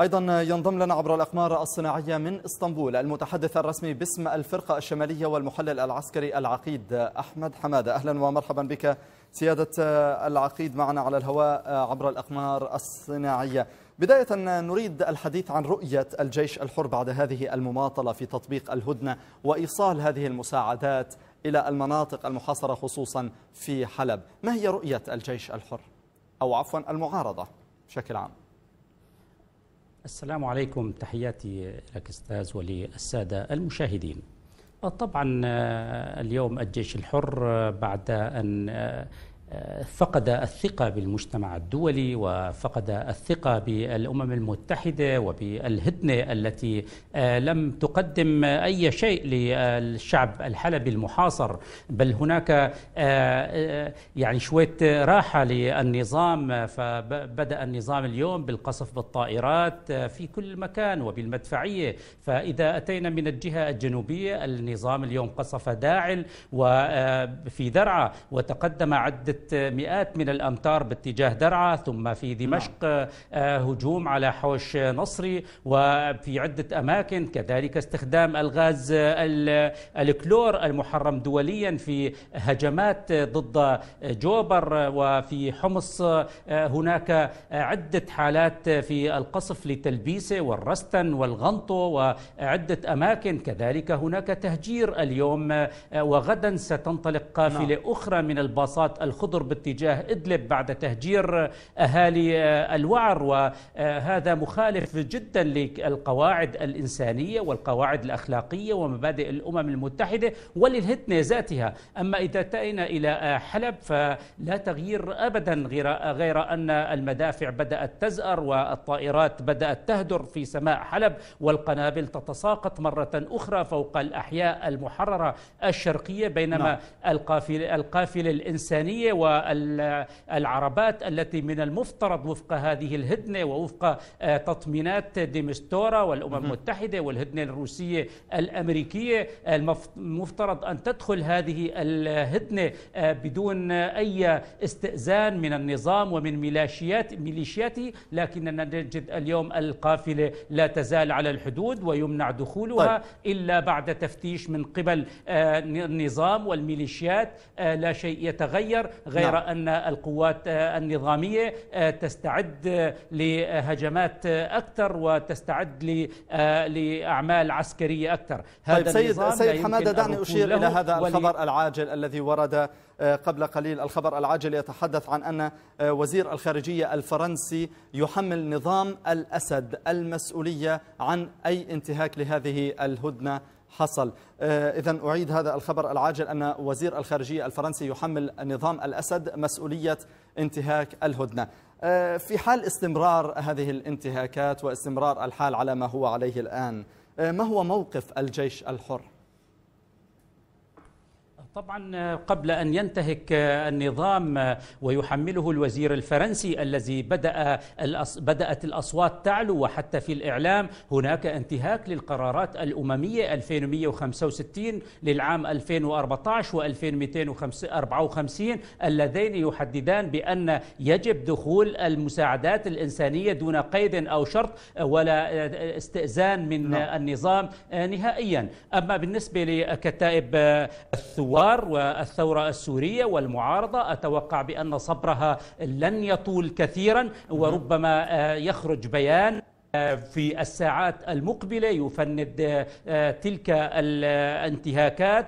أيضا ينضم لنا عبر الأقمار الصناعية من إسطنبول المتحدث الرسمي باسم الفرقة الشمالية والمحلل العسكري العقيد أحمد حمادة أهلا ومرحبا بك سيادة العقيد معنا على الهواء عبر الأقمار الصناعية بداية نريد الحديث عن رؤية الجيش الحر بعد هذه المماطلة في تطبيق الهدنة وإيصال هذه المساعدات إلى المناطق المحاصرة خصوصا في حلب ما هي رؤية الجيش الحر أو عفوا المعارضة بشكل عام السلام عليكم تحياتي لك استاذ وللساده المشاهدين. طبعا آه، اليوم الجيش الحر آه، بعد ان آه، فقد الثقة بالمجتمع الدولي وفقد الثقة بالأمم المتحدة وبالهدنة التي آه، لم تقدم أي شيء للشعب الحلبي المحاصر بل هناك آه، آه، يعني شوية راحة للنظام فبدأ النظام اليوم بالقصف بالطائرات في كل مكان وبالمدفعية فإذا أتينا من الجهة الجنوبية النظام اليوم قصف داعل وفي درعا وتقدم عدة نزلت مئات من الأمتار باتجاه درعا ثم في دمشق نعم. آه، هجوم على حوش نصري وفي عدة أماكن كذلك استخدام الغاز الكلور المحرم دوليا في هجمات ضد جوبر وفي حمص آه، هناك عدة حالات في القصف لتلبيسة والرستن والغنطو وعدة أماكن كذلك هناك تهجير اليوم آه، وغدا ستنطلق قافلة نعم. أخرى من الباصات الخ الخضر باتجاه إدلب بعد تهجير أهالي الوعر وهذا مخالف جدا للقواعد الإنسانية والقواعد الأخلاقية ومبادئ الأمم المتحدة وللهتنة ذاتها أما إذا اتينا إلى حلب فلا تغيير أبدا غير, غير أن المدافع بدأت تزأر والطائرات بدأت تهدر في سماء حلب والقنابل تتساقط مرة أخرى فوق الأحياء المحررة الشرقية بينما نعم. القافلة, القافلة الإنسانية والعربات التي من المفترض وفق هذه الهدنة ووفق آه، تطمينات ديمستورا والأمم المتحدة والهدنة الروسية الأمريكية المفترض أن تدخل هذه الهدنة آه، بدون أي استئذان من النظام ومن ميليشيات ميليشياته لكننا نجد اليوم القافلة لا تزال على الحدود ويمنع دخولها طيب. إلا بعد تفتيش من قبل آه، النظام والميليشيات لا شيء يتغير نعم. غير نعم. أن القوات النظامية آه، تستعد آه، لهجمات آه، أكثر وتستعد لأعمال عسكرية أكثر طيب، هذا طيب سيد, سيد حمادة دعني أشير إلى هذا الخبر العاجل الذي ورد قبل قليل الخبر العاجل يتحدث عن أن وزير الخارجية الفرنسي يحمل نظام الأسد المسؤولية عن أي انتهاك لهذه الهدنة حصل آه، إذا أعيد هذا الخبر العاجل أن وزير الخارجية الفرنسي يحمل نظام الأسد مسؤولية انتهاك الهدنة آه، في حال استمرار هذه الانتهاكات واستمرار الحال على ما هو عليه الآن آه، ما هو موقف الجيش الحر؟ طبعا قبل ان ينتهك آه، النظام آه، ويحمله الوزير الفرنسي الذي بدا آه، بدات الاصوات تعلو وحتى في الاعلام هناك انتهاك للقرارات الامميه 2165 للعام 2014 و2254 اللذين يحددان بان يجب دخول المساعدات الانسانيه دون قيد او شرط ولا استئذان من نعم. النظام نهائيا اما بالنسبه لكتائب الثوار الثوار والثورة السورية والمعارضة أتوقع بأن صبرها لن يطول كثيرا وربما آه، يخرج بيان آه، في الساعات المقبله يفند آه، تلك الانتهاكات